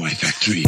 Cowboy Factory.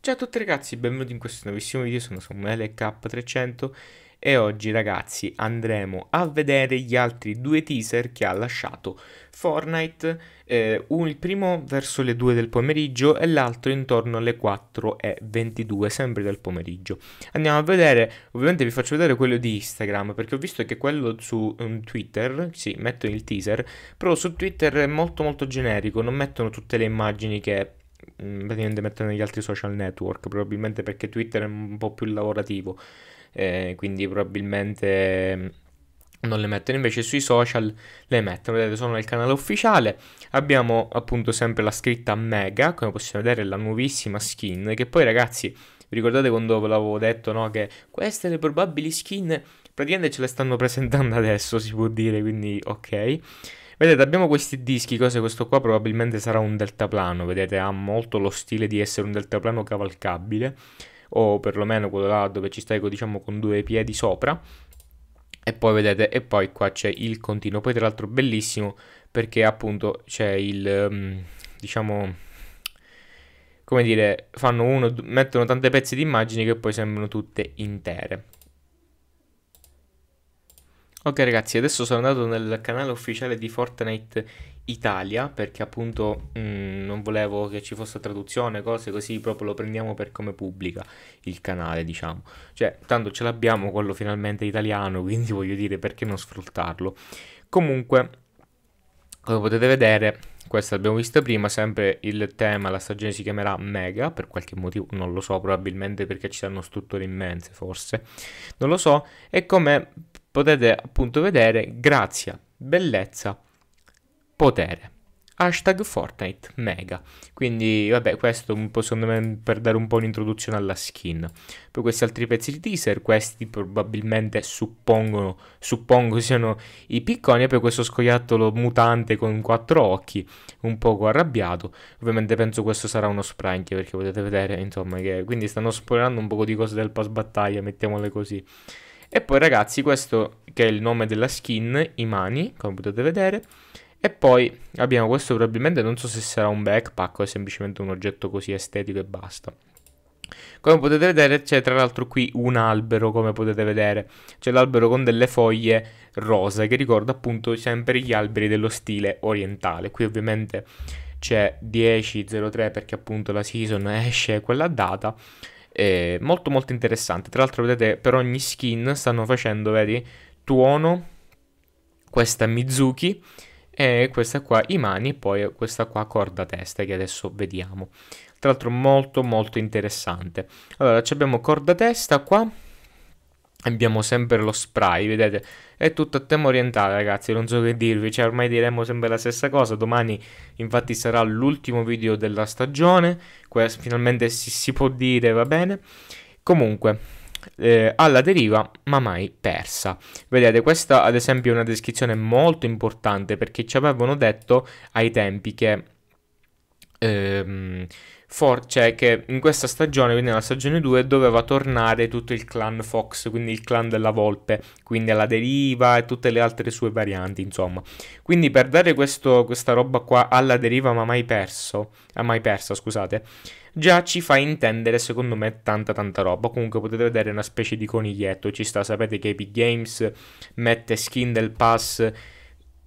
Ciao a tutti ragazzi, benvenuti in questo nuovissimo video, sono Samuele K300 e oggi ragazzi andremo a vedere gli altri due teaser che ha lasciato Fortnite, eh, un, il primo verso le 2 del pomeriggio e l'altro intorno alle 4.22, sempre del pomeriggio. Andiamo a vedere, ovviamente vi faccio vedere quello di Instagram, perché ho visto che quello su um, Twitter, sì, mettono il teaser, però su Twitter è molto molto generico, non mettono tutte le immagini che mm, praticamente mettono negli altri social network, probabilmente perché Twitter è un po' più lavorativo eh, quindi probabilmente mm, non le mettono invece sui social le mettono vedete sono nel canale ufficiale abbiamo appunto sempre la scritta mega come possiamo vedere la nuovissima skin che poi ragazzi vi ricordate quando ve l'avevo detto no che queste le probabili skin praticamente ce le stanno presentando adesso si può dire quindi ok Vedete, abbiamo questi dischi, cose, questo qua probabilmente sarà un deltaplano, vedete, ha molto lo stile di essere un deltaplano cavalcabile o perlomeno quello là dove ci stai diciamo con due piedi sopra e poi vedete e poi qua c'è il continuo poi tra l'altro bellissimo perché appunto c'è il mm, diciamo come dire fanno uno mettono tante pezzi di immagini che poi sembrano tutte intere Ok ragazzi, adesso sono andato nel canale ufficiale di Fortnite Italia perché appunto mh, mm, non volevo che ci fosse traduzione, cose così, proprio lo prendiamo per come pubblica il canale, diciamo. Cioè, tanto ce l'abbiamo quello finalmente italiano, quindi voglio dire perché non sfruttarlo. Comunque, come potete vedere, questa l'abbiamo vista prima, sempre il tema, la stagione si chiamerà Mega, per qualche motivo, non lo so, probabilmente perché ci saranno strutture immense, forse, non lo so, e come potete appunto vedere grazia, bellezza, potere. Hashtag Fortnite Mega. Quindi, vabbè, questo un po' secondo me per dare un po' un'introduzione alla skin. Poi questi altri pezzi di teaser, questi probabilmente suppongono, suppongo siano i picconi. E poi questo scoiattolo mutante con quattro occhi, un poco arrabbiato. Ovviamente penso questo sarà uno spranchio, perché potete vedere, insomma, che... Quindi stanno spoilerando un po' di cose del pass battaglia, mettiamole così. E poi ragazzi questo che è il nome della skin, i mani, come potete vedere. E poi abbiamo questo probabilmente, non so se sarà un backpack o è semplicemente un oggetto così estetico e basta. Come potete vedere c'è tra l'altro qui un albero, come potete vedere. C'è l'albero con delle foglie rosa che ricorda appunto sempre gli alberi dello stile orientale. Qui ovviamente c'è 10.03 perché appunto la season esce quella data è molto molto interessante. Tra l'altro vedete per ogni skin stanno facendo, vedi, tuono, questa Mizuki e questa qua Imani e poi questa qua corda testa che adesso vediamo. Tra l'altro molto molto interessante. Allora, abbiamo corda testa qua Abbiamo sempre lo spray, vedete? È tutto a tema orientale, ragazzi, non so che dirvi, cioè ormai diremo sempre la stessa cosa. Domani, infatti, sarà l'ultimo video della stagione, Questo finalmente si, si, può dire, va bene. Comunque, eh, alla deriva, ma mai persa. Vedete, questa ad esempio è una descrizione molto importante perché ci avevano detto ai tempi che ehm, For- cioè che in questa stagione, quindi nella stagione 2, doveva tornare tutto il clan Fox, quindi il clan della Volpe, quindi alla deriva e tutte le altre sue varianti, insomma. Quindi per dare questo, questa roba qua alla deriva ma mai perso, ah, mai persa, scusate, già ci fa intendere secondo me tanta tanta roba. Comunque potete vedere una specie di coniglietto, ci sta, sapete che Epic Games mette skin del pass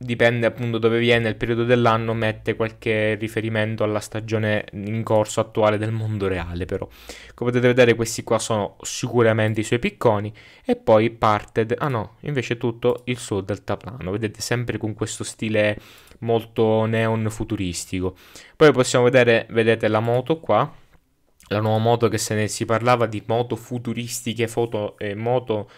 dipende appunto dove viene il periodo dell'anno, mette qualche riferimento alla stagione in corso attuale del mondo reale però. Come potete vedere questi qua sono sicuramente i suoi picconi e poi parte, de- ah no, invece tutto il suo deltaplano, vedete sempre con questo stile molto neon futuristico. Poi possiamo vedere, vedete la moto qua, la nuova moto che se ne si parlava di moto futuristiche, foto e eh, moto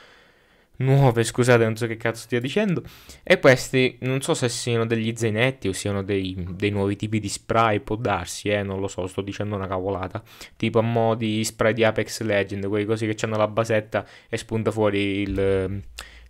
nuove, scusate, non so che cazzo stia dicendo. E questi non so se siano degli zainetti o siano dei, dei, nuovi tipi di spray, può darsi, eh, non lo so, sto dicendo una cavolata. Tipo a modi spray di Apex Legend, quei cosi che hanno la basetta e spunta fuori il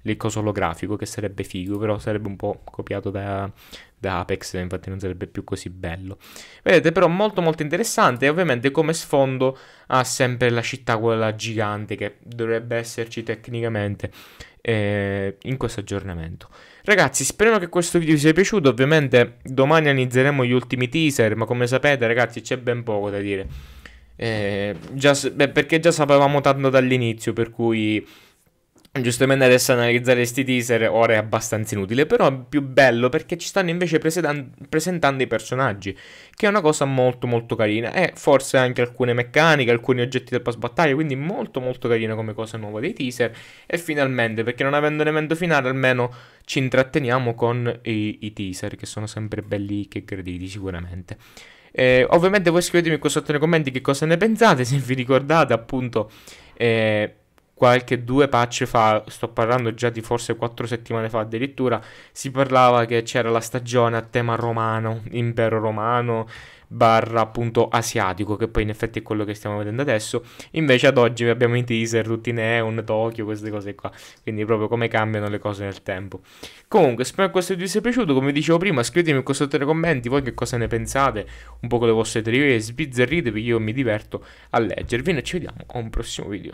il coso olografico che sarebbe figo, però sarebbe un po' copiato da, da Apex, infatti non sarebbe più così bello. Vedete però molto molto interessante e ovviamente come sfondo ha sempre la città quella gigante che dovrebbe esserci tecnicamente eh, in questo aggiornamento. Ragazzi, spero che questo video vi sia piaciuto. Ovviamente domani analizzeremo gli ultimi teaser, ma come sapete, ragazzi, c'è ben poco da dire. Eh, già, beh, perché già sapevamo tanto dall'inizio, per cui Giustamente adesso analizzare questi teaser ora è abbastanza inutile, però è più bello perché ci stanno invece presentando i personaggi, che è una cosa molto molto carina, e forse anche alcune meccaniche, alcuni oggetti del pass battaglia, quindi molto molto carina come cosa nuova dei teaser, e finalmente, perché non avendo un evento finale, almeno ci intratteniamo con i, i teaser, che sono sempre belli che graditi sicuramente. Eh, ovviamente voi scrivetemi qua sotto nei commenti che cosa ne pensate, se vi ricordate appunto... Eh, qualche due patch fa, sto parlando già di forse quattro settimane fa addirittura, si parlava che c'era la stagione a tema romano, impero romano, barra appunto asiatico, che poi in effetti è quello che stiamo vedendo adesso. Invece ad oggi abbiamo i teaser, tutti neon, Tokyo, queste cose qua. Quindi proprio come cambiano le cose nel tempo. Comunque, spero che questo video vi sia piaciuto. Come dicevo prima, scrivetemi qua sotto nei commenti voi che cosa ne pensate, un po' con le vostre teorie, sbizzarrite, perché io mi diverto a leggervi. E ci vediamo a un prossimo video.